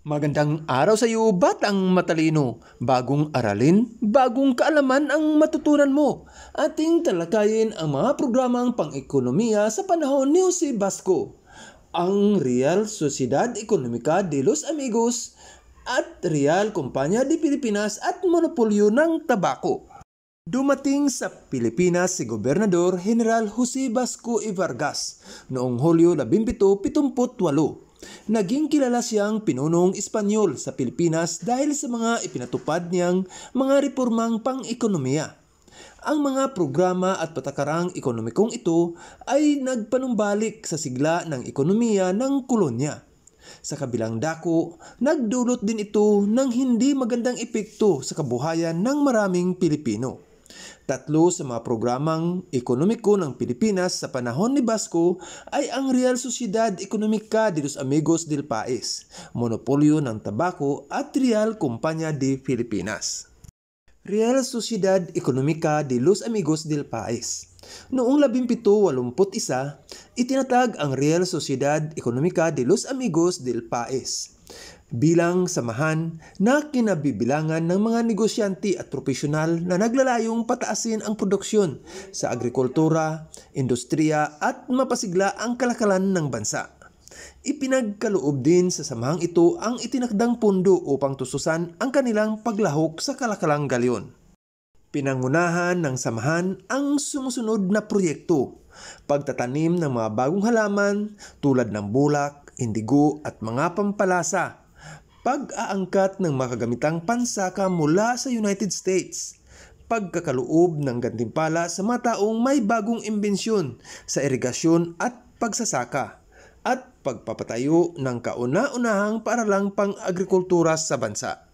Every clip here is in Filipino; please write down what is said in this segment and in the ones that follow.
Magandang araw sa iyo, batang matalino. Bagong aralin, bagong kaalaman ang matutunan mo. Ating talakayin ang mga programang pang-ekonomiya sa panahon ni Jose Basco. Ang Real Sociedad Economica de los Amigos at Real Companya de Pilipinas at Monopolyo ng Tabako. Dumating sa Pilipinas si Gobernador General Jose Basco E. Vargas noong Hulyo 17, Naging kilala siyang pinunong Espanyol sa Pilipinas dahil sa mga ipinatupad niyang mga reformang pang-ekonomiya. Ang mga programa at patakarang ekonomikong ito ay nagpanumbalik sa sigla ng ekonomiya ng kolonya. Sa kabilang dako, nagdulot din ito ng hindi magandang epekto sa kabuhayan ng maraming Pilipino. Tatlo sa mga programang ekonomiko ng Pilipinas sa panahon ni Basco ay ang Real Sociedad Economica de los Amigos del País, monopolyo ng tabako at Real Companya de Filipinas. Real Sociedad Economica de los Amigos del País Noong 1781, itinatag ang Real Sociedad Economica de los Amigos del País bilang samahan na kinabibilangan ng mga negosyante at profesional na naglalayong pataasin ang produksyon sa agrikultura, industriya at mapasigla ang kalakalan ng bansa. Ipinagkaloob din sa samahang ito ang itinakdang pundo upang tususan ang kanilang paglahok sa kalakalang galyon. Pinangunahan ng samahan ang sumusunod na proyekto, pagtatanim ng mga bagong halaman tulad ng bulak, indigo at mga pampalasa pag-aangkat ng makagamitang pansaka mula sa United States, pagkakaloob ng gantimpala sa mga taong may bagong imbensyon sa irigasyon at pagsasaka, at pagpapatayo ng kauna-unahang paralang pang-agrikultura sa bansa.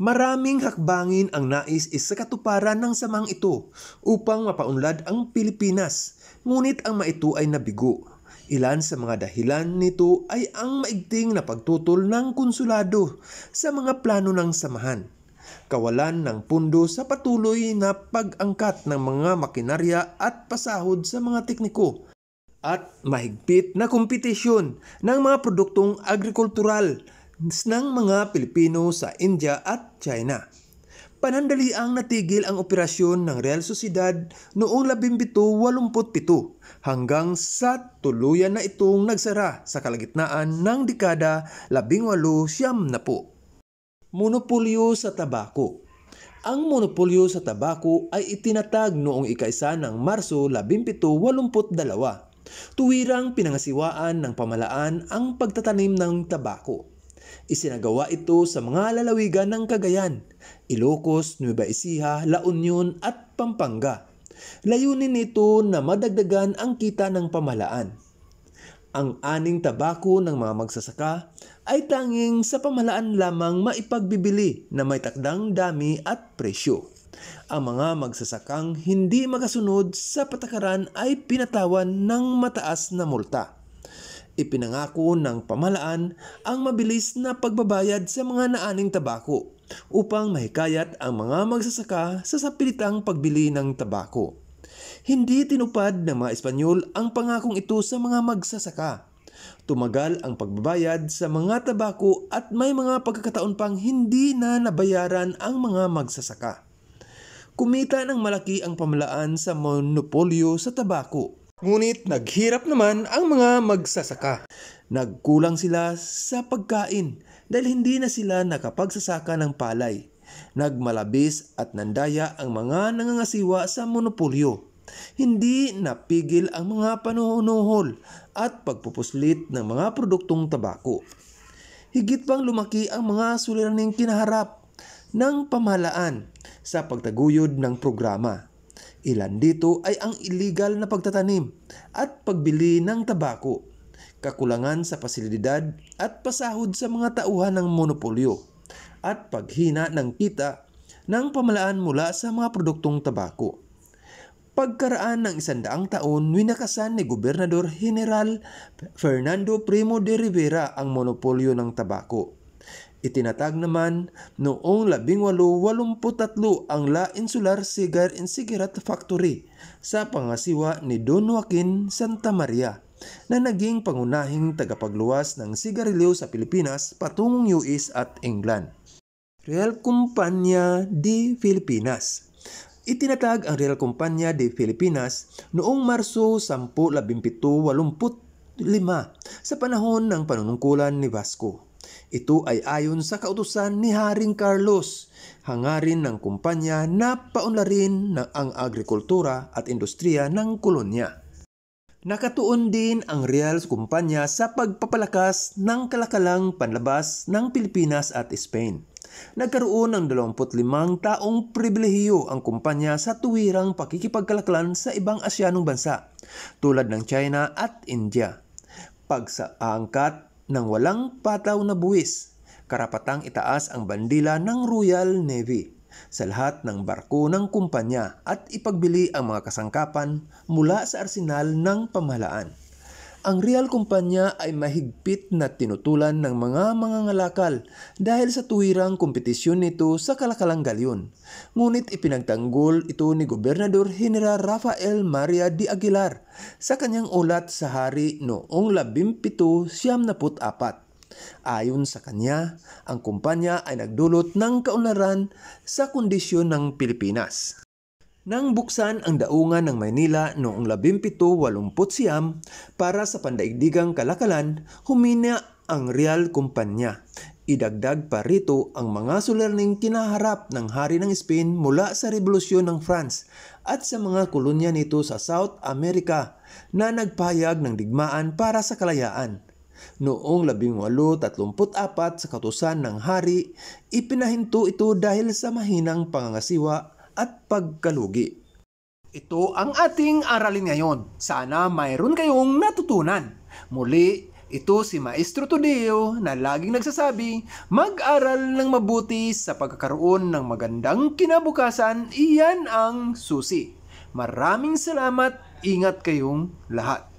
Maraming hakbangin ang nais is sa katuparan ng samang ito upang mapaunlad ang Pilipinas, ngunit ang maito ay nabigo Ilan sa mga dahilan nito ay ang maigting na pagtutol ng konsulado sa mga plano ng samahan, kawalan ng pundo sa patuloy na pag-angkat ng mga makinarya at pasahod sa mga tekniko, at mahigpit na kompetisyon ng mga produktong agrikultural ng mga Pilipino sa India at China. Panandali ang natigil ang operasyon ng Real Sociedad noong 1787 hanggang sa tuluyan na itong nagsara sa kalagitnaan ng dekada 18 na po. Monopolyo sa tabako ang monopolyo sa tabako ay itinatag noong ikaisa ng Marso 1782 tuwirang pinangasiwaan ng pamalaan ang pagtatanim ng tabako. Isinagawa ito sa mga lalawigan ng Cagayan, Ilocos, Nueva Ecija, La Union at Pampanga. Layunin nito na madagdagan ang kita ng pamalaan. Ang aning tabako ng mga magsasaka ay tanging sa pamalaan lamang maipagbibili na may takdang dami at presyo. Ang mga magsasakang hindi makasunod sa patakaran ay pinatawan ng mataas na multa ipinangako ng pamalaan ang mabilis na pagbabayad sa mga naaning tabako upang mahikayat ang mga magsasaka sa sapilitang pagbili ng tabako. Hindi tinupad ng mga Espanyol ang pangakong ito sa mga magsasaka. Tumagal ang pagbabayad sa mga tabako at may mga pagkakataon pang hindi na nabayaran ang mga magsasaka. Kumita ng malaki ang pamalaan sa monopolyo sa tabako Ngunit naghirap naman ang mga magsasaka. Nagkulang sila sa pagkain dahil hindi na sila nakapagsasaka ng palay. Nagmalabis at nandaya ang mga nangangasiwa sa monopolyo. Hindi napigil ang mga panunuhol at pagpupuslit ng mga produktong tabako. Higit pang lumaki ang mga suliraning kinaharap ng pamahalaan sa pagtaguyod ng programa Ilan dito ay ang illegal na pagtatanim at pagbili ng tabako, kakulangan sa pasilidad at pasahod sa mga tauhan ng monopolyo, at paghina ng kita ng pamalaan mula sa mga produktong tabako. Pagkaraan ng isandaang taon, winakasan ni Gobernador General Fernando Primo de Rivera ang monopolyo ng tabako Itinatag naman noong 1883 ang La Insular Cigar and Cigarette Factory sa pangasiwa ni Don Joaquin Santa Maria na naging pangunahing tagapagluwas ng sigarilyo sa Pilipinas patungong US at England. Real Compania de Filipinas Itinatag ang Real Compania de Filipinas noong Marso 10, 1785 sa panahon ng panunungkulan ni Vasco. Ito ay ayon sa kautusan ni Haring Carlos, hangarin ng kumpanya na paunlarin ng ang agrikultura at industriya ng kolonya. Nakatuon din ang Real Kumpanya sa pagpapalakas ng kalakalang panlabas ng Pilipinas at Spain. Nagkaroon ng 25 taong pribilehiyo ang kumpanya sa tuwirang pakikipagkalaklan sa ibang Asyanong bansa tulad ng China at India. Pagsaangkat ng walang pataw na buwis, karapatang itaas ang bandila ng Royal Navy sa lahat ng barko ng kumpanya at ipagbili ang mga kasangkapan mula sa arsenal ng pamahalaan ang Real Kumpanya ay mahigpit na tinutulan ng mga mangangalakal dahil sa tuwirang kompetisyon nito sa Kalakalang Galyon. Ngunit ipinagtanggol ito ni Gobernador General Rafael Maria de Aguilar sa kanyang ulat sa hari noong 1774. Ayon sa kanya, ang kumpanya ay nagdulot ng kaunlaran sa kondisyon ng Pilipinas nang buksan ang daungan ng Maynila noong 1789 para sa pandaigdigang kalakalan, humina ang Real Kumpanya. Idagdag pa rito ang mga sularning kinaharap ng hari ng Spain mula sa Rebolusyon ng France at sa mga kolonya nito sa South America na nagpahayag ng digmaan para sa kalayaan. Noong 1834 sa katusan ng hari, ipinahinto ito dahil sa mahinang pangangasiwa at pagkalugi. Ito ang ating aralin ngayon. Sana mayroon kayong natutunan. Muli, ito si Maestro Tudeo na laging nagsasabi, mag-aral ng mabuti sa pagkakaroon ng magandang kinabukasan, iyan ang susi. Maraming salamat, ingat kayong lahat.